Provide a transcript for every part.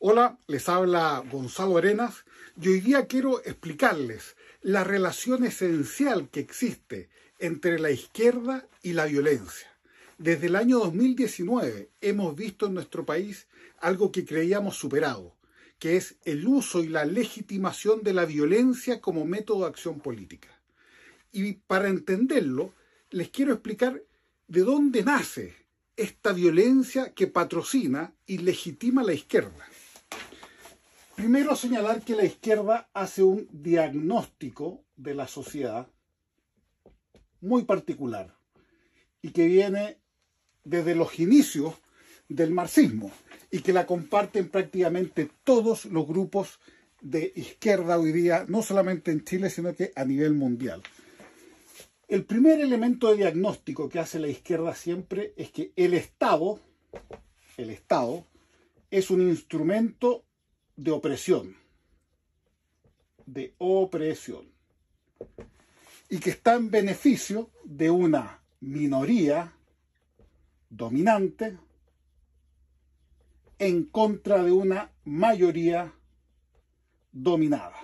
Hola, les habla Gonzalo Arenas y hoy día quiero explicarles la relación esencial que existe entre la izquierda y la violencia. Desde el año 2019 hemos visto en nuestro país algo que creíamos superado, que es el uso y la legitimación de la violencia como método de acción política. Y para entenderlo, les quiero explicar de dónde nace esta violencia que patrocina y legitima la izquierda. Primero señalar que la izquierda hace un diagnóstico de la sociedad muy particular y que viene desde los inicios del marxismo y que la comparten prácticamente todos los grupos de izquierda hoy día, no solamente en Chile, sino que a nivel mundial. El primer elemento de diagnóstico que hace la izquierda siempre es que el Estado, el Estado, es un instrumento de opresión, de opresión, y que está en beneficio de una minoría dominante en contra de una mayoría dominada.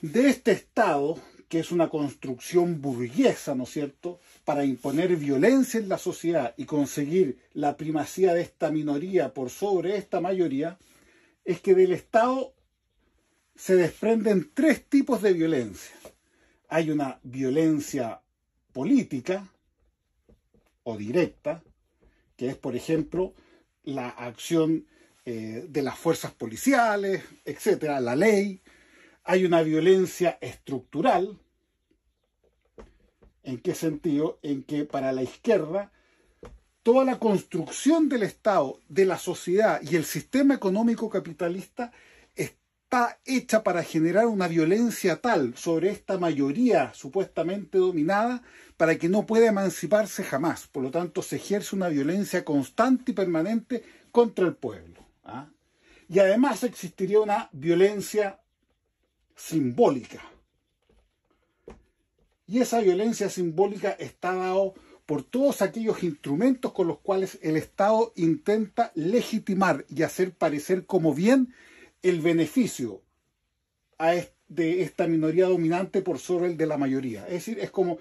De este estado que es una construcción burguesa, ¿no es cierto?, para imponer violencia en la sociedad y conseguir la primacía de esta minoría por sobre esta mayoría, es que del Estado se desprenden tres tipos de violencia. Hay una violencia política o directa, que es, por ejemplo, la acción eh, de las fuerzas policiales, etcétera, la ley. Hay una violencia estructural, ¿En qué sentido? En que para la izquierda toda la construcción del Estado, de la sociedad y el sistema económico capitalista está hecha para generar una violencia tal sobre esta mayoría supuestamente dominada para que no pueda emanciparse jamás. Por lo tanto, se ejerce una violencia constante y permanente contra el pueblo. ¿ah? Y además existiría una violencia simbólica, y esa violencia simbólica está dado por todos aquellos instrumentos con los cuales el Estado intenta legitimar y hacer parecer como bien el beneficio de esta minoría dominante por sobre el de la mayoría. Es decir, es como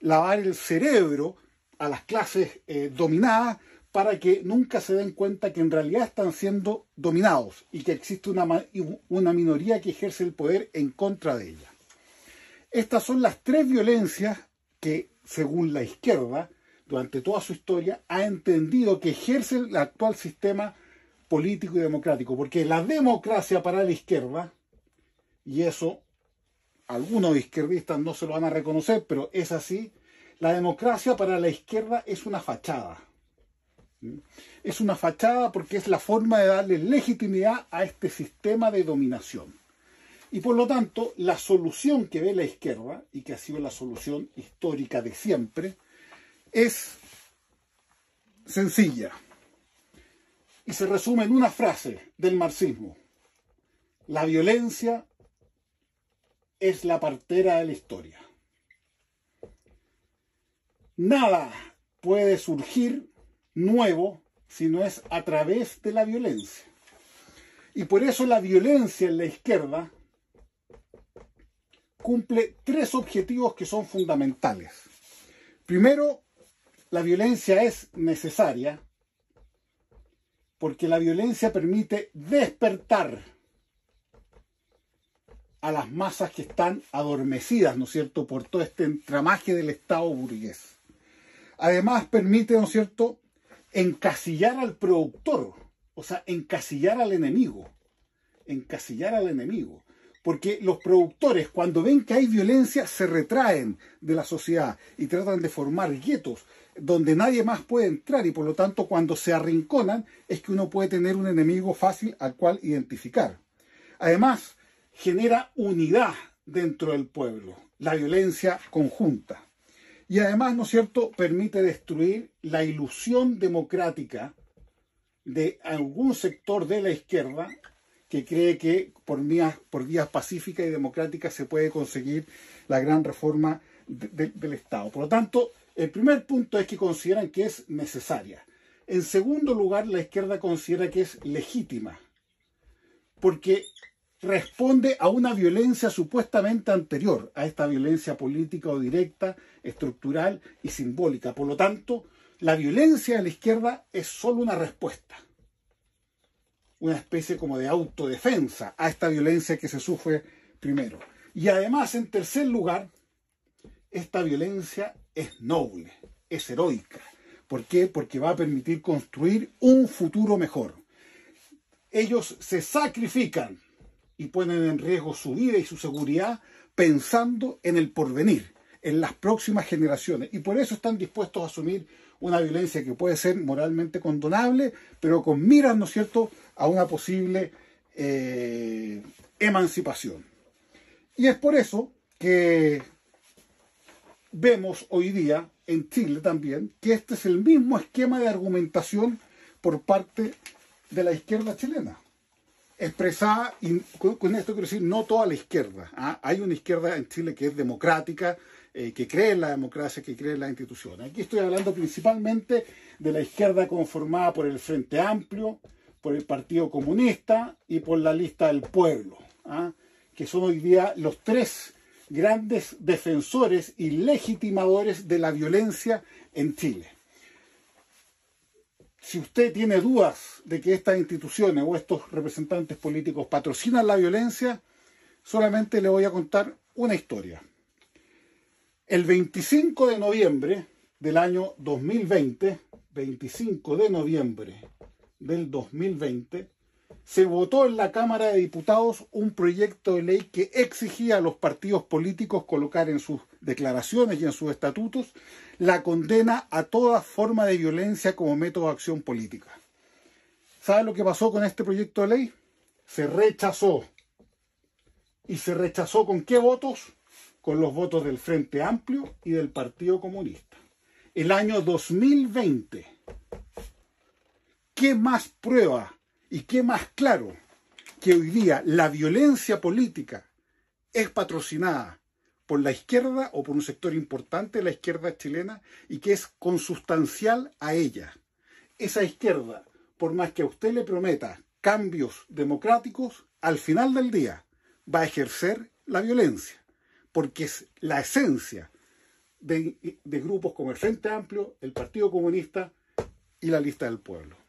lavar el cerebro a las clases eh, dominadas para que nunca se den cuenta que en realidad están siendo dominados y que existe una, una minoría que ejerce el poder en contra de ella. Estas son las tres violencias que, según la izquierda, durante toda su historia, ha entendido que ejerce el actual sistema político y democrático, porque la democracia para la izquierda, y eso algunos izquierdistas no se lo van a reconocer, pero es así, la democracia para la izquierda es una fachada. Es una fachada porque es la forma de darle legitimidad a este sistema de dominación. Y por lo tanto, la solución que ve la izquierda, y que ha sido la solución histórica de siempre, es sencilla. Y se resume en una frase del marxismo. La violencia es la partera de la historia. Nada puede surgir nuevo si no es a través de la violencia. Y por eso la violencia en la izquierda cumple tres objetivos que son fundamentales. Primero, la violencia es necesaria porque la violencia permite despertar a las masas que están adormecidas, ¿no es cierto?, por todo este entramaje del Estado burgués. Además, permite, ¿no es cierto?, encasillar al productor, o sea, encasillar al enemigo, encasillar al enemigo porque los productores cuando ven que hay violencia se retraen de la sociedad y tratan de formar guetos donde nadie más puede entrar y por lo tanto cuando se arrinconan es que uno puede tener un enemigo fácil al cual identificar. Además, genera unidad dentro del pueblo, la violencia conjunta. Y además, ¿no es cierto?, permite destruir la ilusión democrática de algún sector de la izquierda que cree que por vías, por vías pacíficas y democráticas se puede conseguir la gran reforma del Estado. Por lo tanto, el primer punto es que consideran que es necesaria. En segundo lugar, la izquierda considera que es legítima, porque responde a una violencia supuestamente anterior, a esta violencia política o directa, estructural y simbólica. Por lo tanto, la violencia de la izquierda es solo una respuesta una especie como de autodefensa a esta violencia que se sufre primero. Y además, en tercer lugar, esta violencia es noble, es heroica. ¿Por qué? Porque va a permitir construir un futuro mejor. Ellos se sacrifican y ponen en riesgo su vida y su seguridad pensando en el porvenir, en las próximas generaciones. Y por eso están dispuestos a asumir una violencia que puede ser moralmente condonable, pero con miras, ¿no es cierto?, a una posible eh, emancipación. Y es por eso que vemos hoy día en Chile también que este es el mismo esquema de argumentación por parte de la izquierda chilena. Expresada, y con esto quiero decir, no toda la izquierda. ¿ah? Hay una izquierda en Chile que es democrática, eh, que cree en la democracia, que cree en las instituciones. Aquí estoy hablando principalmente de la izquierda conformada por el Frente Amplio, por el Partido Comunista y por la lista del pueblo, ¿ah? que son hoy día los tres grandes defensores y legitimadores de la violencia en Chile. Si usted tiene dudas de que estas instituciones o estos representantes políticos patrocinan la violencia, solamente le voy a contar una historia. El 25 de noviembre del año 2020, 25 de noviembre del 2020, se votó en la Cámara de Diputados un proyecto de ley que exigía a los partidos políticos colocar en sus declaraciones y en sus estatutos la condena a toda forma de violencia como método de acción política. ¿Sabe lo que pasó con este proyecto de ley? Se rechazó. ¿Y se rechazó con qué votos? Con los votos del Frente Amplio y del Partido Comunista. El año 2020 ¿Qué más prueba y qué más claro que hoy día la violencia política es patrocinada por la izquierda o por un sector importante de la izquierda chilena y que es consustancial a ella? Esa izquierda, por más que a usted le prometa cambios democráticos, al final del día va a ejercer la violencia, porque es la esencia de, de, grupos como el Frente Amplio, el Partido Comunista y la Lista del Pueblo.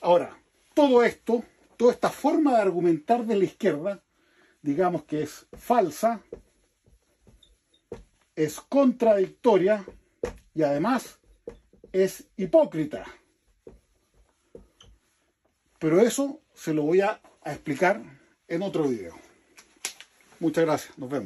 Ahora, todo esto, toda esta forma de argumentar de la izquierda, digamos que es falsa, es contradictoria y además es hipócrita. Pero eso se lo voy a, explicar en otro video. Muchas gracias, nos vemos.